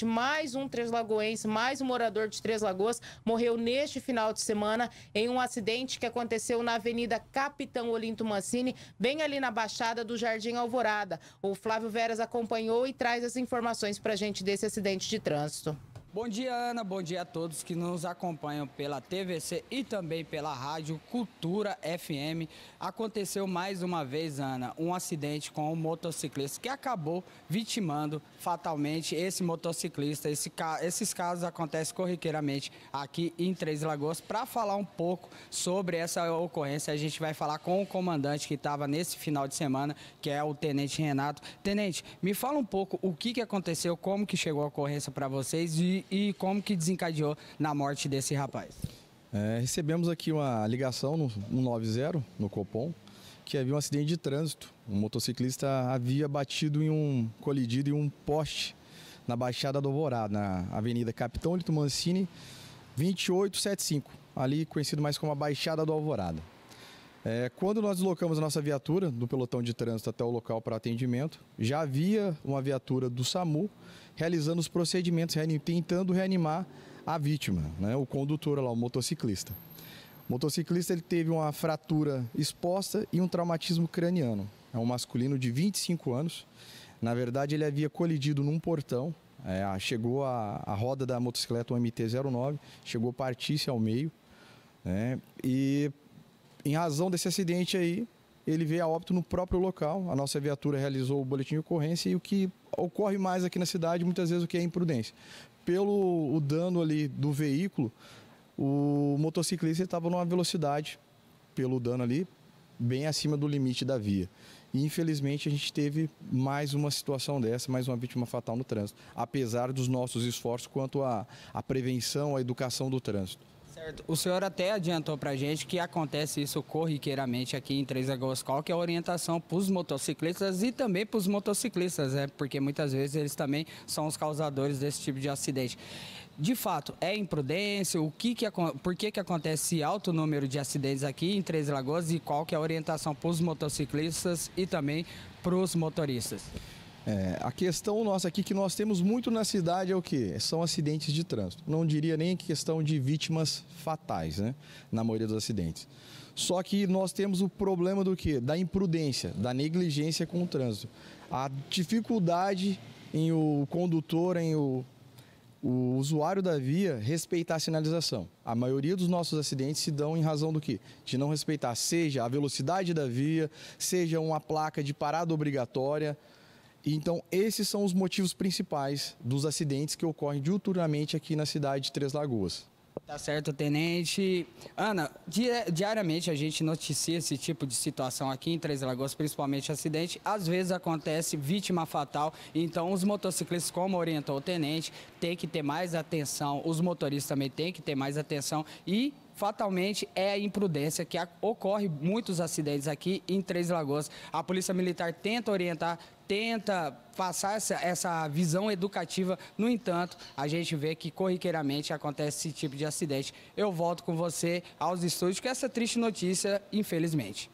de mais um Três Lagoense, mais um morador de Três Lagoas, morreu neste final de semana em um acidente que aconteceu na Avenida Capitão Olinto Mancini, bem ali na Baixada do Jardim Alvorada. O Flávio Veras acompanhou e traz as informações para a gente desse acidente de trânsito. Bom dia, Ana. Bom dia a todos que nos acompanham pela TVC e também pela Rádio Cultura FM. Aconteceu mais uma vez, Ana, um acidente com um motociclista que acabou vitimando fatalmente esse motociclista. Esse, esses casos acontecem corriqueiramente aqui em Três Lagoas. Para falar um pouco sobre essa ocorrência, a gente vai falar com o comandante que estava nesse final de semana, que é o Tenente Renato. Tenente, me fala um pouco o que, que aconteceu, como que chegou a ocorrência para vocês e e, como que desencadeou na morte desse rapaz. É, recebemos aqui uma ligação no 190, no Copom, que havia um acidente de trânsito. Um motociclista havia batido em um colidido em um poste na Baixada do Alvorada, na Avenida Capitão Lito Mancini, 2875, ali conhecido mais como a Baixada do Alvorada. É, quando nós deslocamos a nossa viatura do pelotão de trânsito até o local para atendimento, já havia uma viatura do SAMU realizando os procedimentos, tentando reanimar a vítima, né, o condutor lá, o motociclista. O motociclista ele teve uma fratura exposta e um traumatismo craniano. É um masculino de 25 anos. Na verdade, ele havia colidido num portão. É, chegou a, a roda da motocicleta um MT-09, chegou a partir-se ao meio. Né, e em razão desse acidente aí, ele veio a óbito no próprio local. A nossa viatura realizou o boletim de ocorrência e o que ocorre mais aqui na cidade, muitas vezes, o que é imprudência. Pelo o dano ali do veículo, o motociclista estava numa velocidade, pelo dano ali, bem acima do limite da via. E infelizmente a gente teve mais uma situação dessa, mais uma vítima fatal no trânsito, apesar dos nossos esforços quanto à, à prevenção, à educação do trânsito. Certo. O senhor até adiantou para a gente que acontece isso corriqueiramente aqui em Três Lagoas. Qual que é a orientação para os motociclistas e também para os motociclistas, né? Porque muitas vezes eles também são os causadores desse tipo de acidente. De fato, é imprudência? O que que, por que, que acontece esse alto número de acidentes aqui em Três Lagoas e qual que é a orientação para os motociclistas e também para os motoristas? É, a questão nossa aqui que nós temos muito na cidade é o que? São acidentes de trânsito. Não diria nem questão de vítimas fatais, né? Na maioria dos acidentes. Só que nós temos o problema do que? Da imprudência, da negligência com o trânsito. A dificuldade em o condutor, em o, o usuário da via respeitar a sinalização. A maioria dos nossos acidentes se dão em razão do que? De não respeitar, seja a velocidade da via, seja uma placa de parada obrigatória então, esses são os motivos principais dos acidentes que ocorrem diuturnamente aqui na cidade de Três Lagoas. Tá certo, tenente. Ana, di diariamente a gente noticia esse tipo de situação aqui em Três Lagoas, principalmente acidente. Às vezes acontece vítima fatal, então os motociclistas, como orientou o tenente, tem que ter mais atenção, os motoristas também têm que ter mais atenção e fatalmente é a imprudência que ocorre muitos acidentes aqui em Três Lagoas. A Polícia Militar tenta orientar, tenta passar essa, essa visão educativa. No entanto, a gente vê que corriqueiramente acontece esse tipo de acidente. Eu volto com você aos estúdios com essa triste notícia, infelizmente.